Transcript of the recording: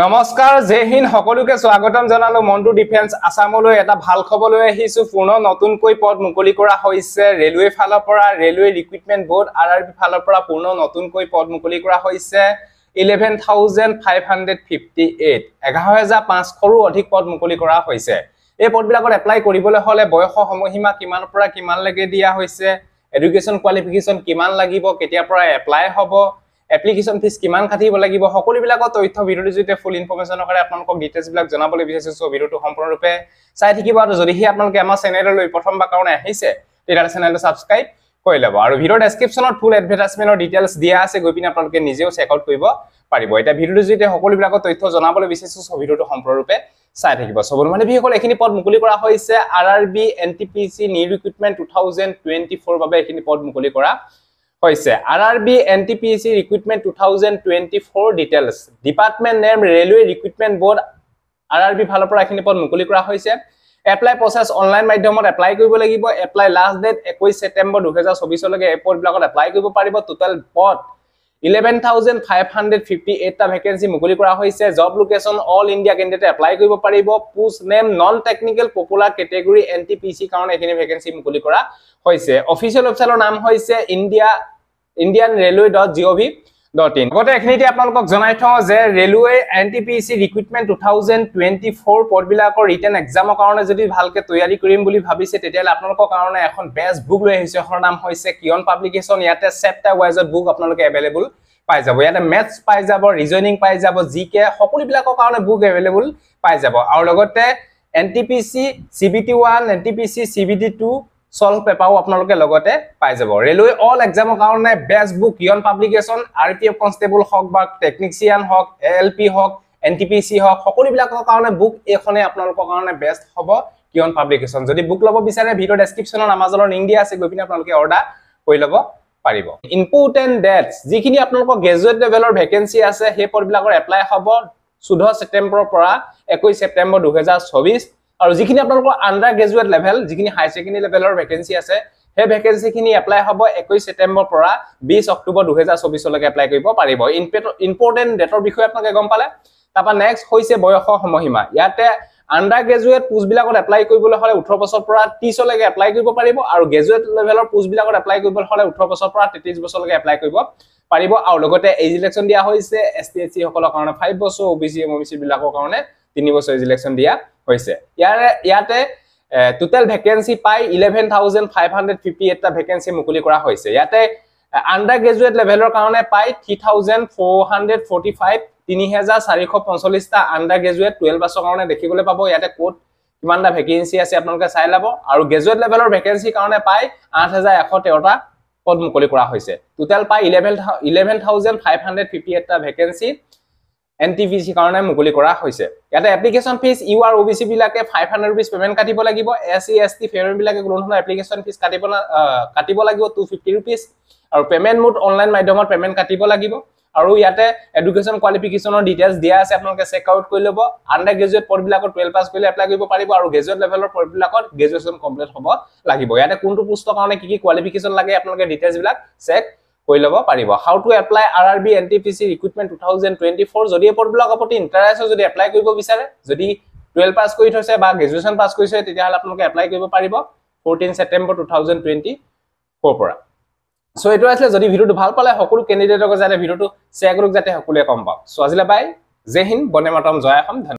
নমস্কাৰ জে হিন্দ সকলোকে স্বাগতম জনালো মন্টু ডিফেন্স আসামলৈ এটা ভাল খবৰ লৈ আহিছো পুনৰ নতুনকৈ পদ মুকলি কৰা হৈছে ৰেলৱে ফালৰ পৰা railway recruitment board R R B ফালৰ পৰা পুনৰ নতুনকৈ পদ মুকলি কৰা হৈছে eleven thousand five hundred fifty eight এঘাৰ হেজাৰ পাঁচশৰো অধিক পদ মুকলি কৰা হৈছে এই পদবিলাকত এপ্লাই কৰিবলৈ হ'লে বয়সৰ সময়সীমা কিমানৰ পৰা কিমানলৈকে দিয়া হৈছে এডুকেশ্যন কোৱালিফিকেশ্যন কিমান লাগিব কেতিয়াৰ পৰা এপ্লাই হ'ব এপ্লিকেশ্যন ফিজ কিমান কাটিব লাগিব সকলোবিলাকৰ তথ্য ভিডিঅ'টোৰ যেতিয়া ফুল ইনফৰ্মেশ্যনৰ কাৰণে আপোনালোকক ডিটেইলছবিলাক জনাবলৈ বিচাৰিছোঁ চ' ভিডিঅ'টো সম্পূৰ্ণৰূপে চাই থাকিব আৰু যদিহে আপোনালোকে আমাৰ চেনেললৈ প্ৰথমবাৰ কাৰণে আহিছে তেতিয়াহ'লে চেনেলটো ছাবস্ক্ৰাইব কৰি ল'ব আৰু ভিডিঅ' ডেছক্ৰিপশ্যনত ফুল এডভাৰ্টাইজমেণ্টৰ ডিটেইলছ দিয়া আছে গৈ পিনি আপোনালোকে নিজেও চেক আউট কৰিব পাৰিব এতিয়া ভিডিঅ'টোৰ জৰিয়তে সকলোবিলাকৰ তথ্য জনাবলৈ বিচাৰিছোঁ চ' ভিডিঅ'টো সম্পূৰ্ণৰূপে চাই থাকিব চ' বন্ধু বান্ধৱীসকল এইখিনি পদ মুকলি কৰা হৈছে R R B N T P C new recruitment two thousand twenty four বাবে এইখিনি পদ মুকলি কৰা হৈছে R R B N T P C recruitment two thousand twenty four details department name railway recruitment board R R B ফালৰ পৰা এইখিনি পদ মুকলি কৰা হৈছে এপ্লাই প্ৰচেছ অনলাইন মাধ্যমত এপ্লাই কৰিব লাগিব এপ্লাই লাষ্ট ডেট একৈছ ছেপ্টেম্বৰ দুহেজাৰ চৌবিছলৈকে এই পদবিলাকত এপ্লাই কৰিব পাৰিব টোটেল পদ eleven thousand five hundred fifty এইটটা ভেকেঞ্চি মুকলি কৰা হৈছে job location all India candidate apply কৰিব পাৰিব post name non technical popular category N T P চিৰ কাৰণে এইখিনি ভেকেঞ্চি মুকলি কৰা হৈছে অফিচিয়েল ৱেবছাইটৰ নাম হৈছে India Indian railway dot G O' V dot in লগতে এইখিনিতে আপোনালোকক জনাই থওঁ যে railway N T P C recruitment two thousand twenty four পদবিলাকৰ ৰিটাৰ্ণ এক্সামৰ কাৰণে যদি ভালকৈ তৈয়াৰী কৰিম বুলি ভাবিছে তেতিয়াহ'লে আপোনালোকৰ কাৰণে এখন বেষ্ট বুক লৈ আহিছে এখন নাম হৈছে কিয়ন পাব্লিকেশ্যন ইয়াতে চেপ্টাৰ ৱাইজত বুক আপোনালোকে এভেইলেবল পাই যাব ইয়াতে মেথছ পাই যাব ৰিজনিং পাই যাব জি কে সকলোবিলাকৰ কাৰণে বুক এভেইলেবল পাই যাব আৰু লগতে N T P C C B T one N T P C C B T two solve পেপাৰো আপোনালোকে লগতে পাই যাব ৰেলৱে অল এক্সামৰ কাৰণে বেষ্ট বুক ইয়ন publication R P F constable হওক বা টেকনিচিয়ান হওক এ এল পি হওক এন টি পি চি হওক সকলোবিলাকৰ কাৰণে বুক এইখনে আপোনালোকৰ কাৰণে বেষ্ট হ'ব কিয়ন পাব্লিকেশ্যন যদি বুক ল'ব বিচাৰে ভিডিঅ' ডেছক্ৰিপশ্যনত আমাজনৰ লিংক দিয়া আছে গৈ পিনি আপোনালোকে অৰ্ডাৰ কৰি ল'ব পাৰিব ইম্পৰ্টেণ্ট ডেটছ যিখিনি আপোনালোকৰ গ্ৰেজুৱেট লেভেলৰ ভেকেঞ্চি আছে সেই পদবিলাকৰ এপ্লাই হ'ব চৈধ্য ছেপ্টেম্বৰৰ পৰা একৈছ ছেপ্টেম্বৰ দুহেজাৰ চৌবিছ আৰু যিখিনি আপোনালোকৰ আণ্ডাৰ গ্ৰেজুৱেট লেভেল যিখিনি হাই ছেকেণ্ডেৰী লেভেলৰ ভেকেঞ্চি আছে সেই ভেকেঞ্চিখিনি এপ্লাই হ'ব একৈছ ছেপ্টেম্বৰ পৰা বিছ অক্টোবৰ দুহেজাৰ চৌবিছলৈকে এপ্লাই কৰিব পাৰিব ইম্পৰ্টেণ্ট ডেটৰ বিষয়ে আপোনালোকে গম পালে তাৰপৰা নেক্সট হৈছে বয়সৰ সময়সীমা ইয়াতে আণ্ডাৰ গ্ৰেজুৱেট পোষ্টবিলাকত এপ্লাই কৰিবলৈ হ'লে ওঠৰ বছৰ পৰা ত্ৰিছলৈকে এপ্লাই কৰিব পাৰিব আৰু গ্ৰেজুৱেট লেভেলৰ পোষ্টবিলাকত এপ্লাই কৰিবলৈ হ'লে ওঠৰ বছৰ পৰা তেত্ৰিছ বছৰলৈকে এপ্লাই কৰিব পাৰিব আৰু লগতে এইজ ইলেকশ্যন দিয়া হৈছে এছ টি এছ চি সকলৰ কাৰণে ফাইভ বছৰ O' B C M O' B বিলাকৰ কাৰণে তিনি বছৰ এজ ইলেকশ্যন দিয়া হৈছে ইয়াৰে ইয়াতে টোটেল ভেকেঞ্চি পাই eleven thousand five hundred fifty এইটটা ভেকেঞ্চি মুকলি কৰা হৈছে ইয়াতে আণ্ডাৰ গ্ৰেজুৱেট লেভেলৰ কাৰণে পাই three thousand four hundred forty five তিনি হেজাৰ চাৰিশ পঞ্চল্লিছটা আণ্ডাৰ গ্ৰেজুৱেট টুৱেল্ভ পাছৰ কাৰণে দেখিবলৈ পাব ইয়াতে ক'ত কিমানটা ভেকেঞ্চি আছে আপোনালোকে চাই ল'ব আৰু গ্ৰেজুৱেট লেভেলৰ ভেকেঞ্চিৰ কাৰণে পাই আঠ হেজাৰ এশ তেৰটা পদ মুকলি কৰা হৈছে টোটেল পাই eleven eleven thousand five hundred fifty এটা ভেকেঞ্চি এন টি ভি চিৰ কাৰণে মুকলি কৰা হৈছে ইয়াতে application fees U R O' B চিবিলাকে ফাইভ হাণ্ড্ৰেড ৰুপিজ পেমেণ্ট কাটিব লাগিব এছ চি এছ টি ফেয়াৰবিলাকে কোনো ধৰণৰ এপ্লিকেশ্যন ফিজ কাটিব কাটিব লাগিব টু ফিফটি ৰুপিজ আৰু পেমেণ্ট মোড অনলাইন মাধ্যমত পেমেণ্ট কাটিব লাগিব আৰু ইয়াতে এডুকেশ্যন কোৱালিফিকেশ্যনৰ ডিটেইলছ দিয়া আছে আপোনালোকে চেক আউট কৰি ল'ব আণ্ডাৰ গ্ৰেজুৱেট পদবিলাকত টুৱেলভ পাছ কৰিলে এপ্লাই কৰিব পাৰিব আৰু গ্ৰেজুৱেট লেভেলৰ পদবিলাকত গ্ৰেজুৱেশ্যন কমপ্লিট হ'ব লাগিব ইয়াতে কোনটো পোষ্টৰ কাৰণে কি কি কোৱালিফিকেশ্যন লাগে আপোনালোকে ডিটেইলছবিলাক চেক কৰি ল'ব পাৰিব how to apply R R B N T P C recruitment two thousand twenty four যদি এপদবিলাক আপুনি ইণ্টাৰেষ্ট যদি এপ্লাই কৰিব বিচাৰে যদি টুৱেল্ভ পাছ কৰি থৈছে বা গ্ৰেজুৱেশ্যন পাছ কৰিছে তেতিয়াহ'লে আপোনালোকে এপ্লাই কৰিব পাৰিব fourteen September two thousand twenty four পৰা চ' এইটো আছিলে যদি ভিডিঅ'টো ভাল পালে সকলো কেণ্ডিডেটকে যাতে ভিডিঅ'টো শ্বেয়াৰ কৰক যাতে সকলোৱে কম পাওক চ' আজিলে বাই জে হিন্দ বন্দে মাতম জয় অসম ধন্যবাদ